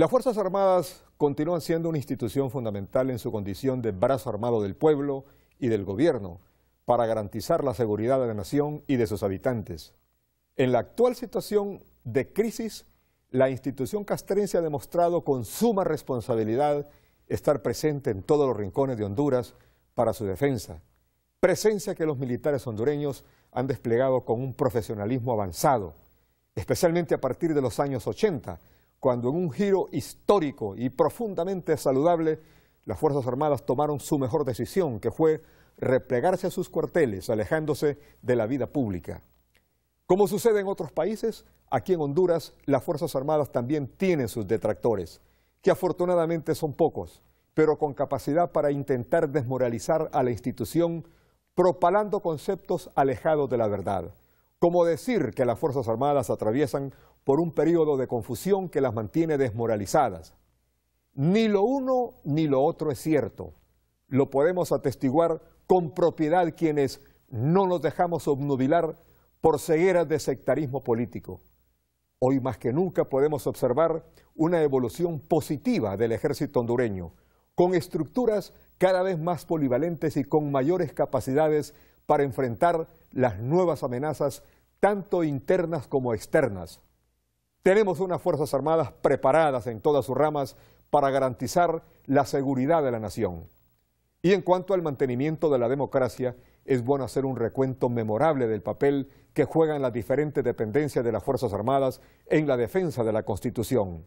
Las Fuerzas Armadas continúan siendo una institución fundamental en su condición de brazo armado del pueblo y del gobierno para garantizar la seguridad de la nación y de sus habitantes. En la actual situación de crisis, la institución castrense ha demostrado con suma responsabilidad estar presente en todos los rincones de Honduras para su defensa, presencia que los militares hondureños han desplegado con un profesionalismo avanzado, especialmente a partir de los años 80, cuando en un giro histórico y profundamente saludable, las Fuerzas Armadas tomaron su mejor decisión, que fue replegarse a sus cuarteles, alejándose de la vida pública. Como sucede en otros países, aquí en Honduras las Fuerzas Armadas también tienen sus detractores, que afortunadamente son pocos, pero con capacidad para intentar desmoralizar a la institución, propalando conceptos alejados de la verdad, como decir que las Fuerzas Armadas atraviesan por un periodo de confusión que las mantiene desmoralizadas. Ni lo uno ni lo otro es cierto. Lo podemos atestiguar con propiedad quienes no nos dejamos obnubilar por cegueras de sectarismo político. Hoy más que nunca podemos observar una evolución positiva del ejército hondureño, con estructuras cada vez más polivalentes y con mayores capacidades para enfrentar las nuevas amenazas, tanto internas como externas. Tenemos unas Fuerzas Armadas preparadas en todas sus ramas para garantizar la seguridad de la nación. Y en cuanto al mantenimiento de la democracia, es bueno hacer un recuento memorable del papel que juegan las diferentes dependencias de las Fuerzas Armadas en la defensa de la Constitución.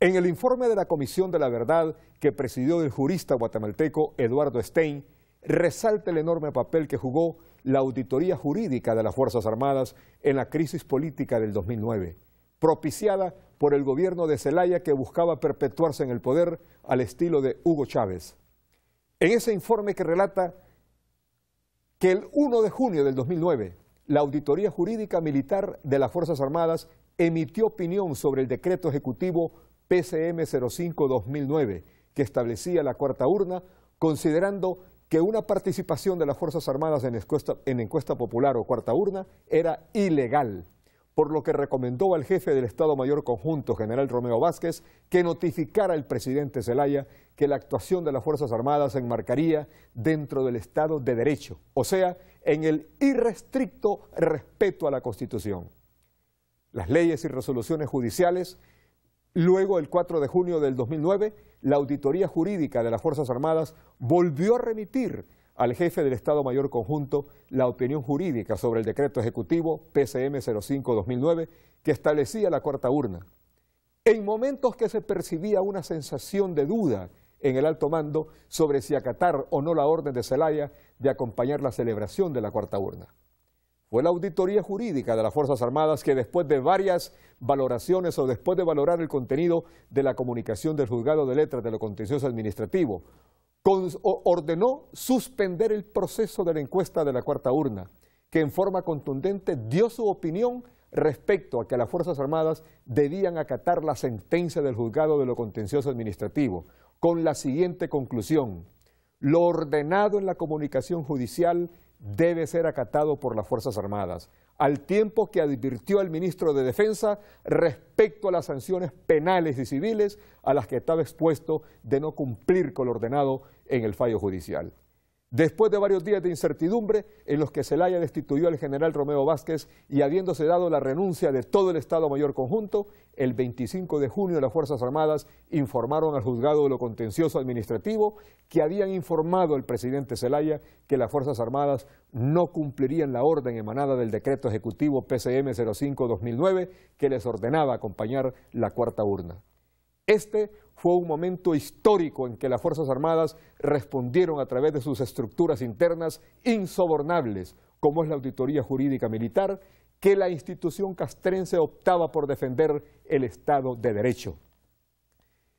En el informe de la Comisión de la Verdad que presidió el jurista guatemalteco Eduardo Stein, resalta el enorme papel que jugó la auditoría jurídica de las Fuerzas Armadas en la crisis política del 2009 propiciada por el gobierno de Zelaya que buscaba perpetuarse en el poder al estilo de Hugo Chávez. En ese informe que relata que el 1 de junio del 2009, la Auditoría Jurídica Militar de las Fuerzas Armadas emitió opinión sobre el decreto ejecutivo PCM 05-2009, que establecía la cuarta urna, considerando que una participación de las Fuerzas Armadas en encuesta, en encuesta popular o cuarta urna era ilegal por lo que recomendó al jefe del Estado Mayor Conjunto, general Romeo Vázquez, que notificara al presidente Zelaya que la actuación de las Fuerzas Armadas se enmarcaría dentro del Estado de Derecho, o sea, en el irrestricto respeto a la Constitución. Las leyes y resoluciones judiciales, luego el 4 de junio del 2009, la Auditoría Jurídica de las Fuerzas Armadas volvió a remitir al jefe del Estado Mayor Conjunto la opinión jurídica sobre el decreto ejecutivo PCM 05-2009 que establecía la cuarta urna. En momentos que se percibía una sensación de duda en el alto mando sobre si acatar o no la orden de Celaya de acompañar la celebración de la cuarta urna. Fue la auditoría jurídica de las Fuerzas Armadas que después de varias valoraciones o después de valorar el contenido de la comunicación del juzgado de letras de lo contencioso administrativo, ordenó suspender el proceso de la encuesta de la cuarta urna, que en forma contundente dio su opinión respecto a que las Fuerzas Armadas debían acatar la sentencia del juzgado de lo contencioso administrativo, con la siguiente conclusión. Lo ordenado en la comunicación judicial debe ser acatado por las Fuerzas Armadas al tiempo que advirtió al ministro de Defensa respecto a las sanciones penales y civiles a las que estaba expuesto de no cumplir con lo ordenado en el fallo judicial. Después de varios días de incertidumbre en los que Zelaya destituyó al general Romeo Vázquez y habiéndose dado la renuncia de todo el Estado Mayor Conjunto, el 25 de junio las Fuerzas Armadas informaron al juzgado de lo contencioso administrativo que habían informado al presidente Zelaya que las Fuerzas Armadas no cumplirían la orden emanada del decreto ejecutivo PCM 05-2009 que les ordenaba acompañar la cuarta urna. Este fue un momento histórico en que las Fuerzas Armadas respondieron a través de sus estructuras internas insobornables, como es la Auditoría Jurídica Militar, que la institución castrense optaba por defender el Estado de Derecho.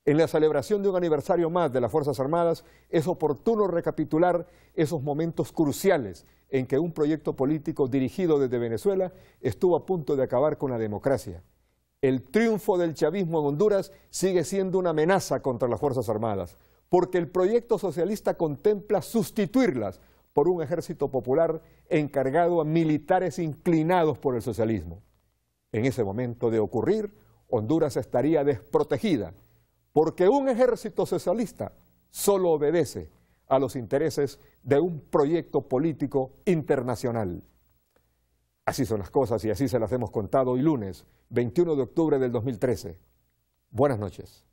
En la celebración de un aniversario más de las Fuerzas Armadas, es oportuno recapitular esos momentos cruciales en que un proyecto político dirigido desde Venezuela estuvo a punto de acabar con la democracia el triunfo del chavismo en Honduras sigue siendo una amenaza contra las Fuerzas Armadas, porque el proyecto socialista contempla sustituirlas por un ejército popular encargado a militares inclinados por el socialismo. En ese momento de ocurrir, Honduras estaría desprotegida, porque un ejército socialista solo obedece a los intereses de un proyecto político internacional. Así son las cosas y así se las hemos contado hoy lunes, 21 de octubre del 2013. Buenas noches.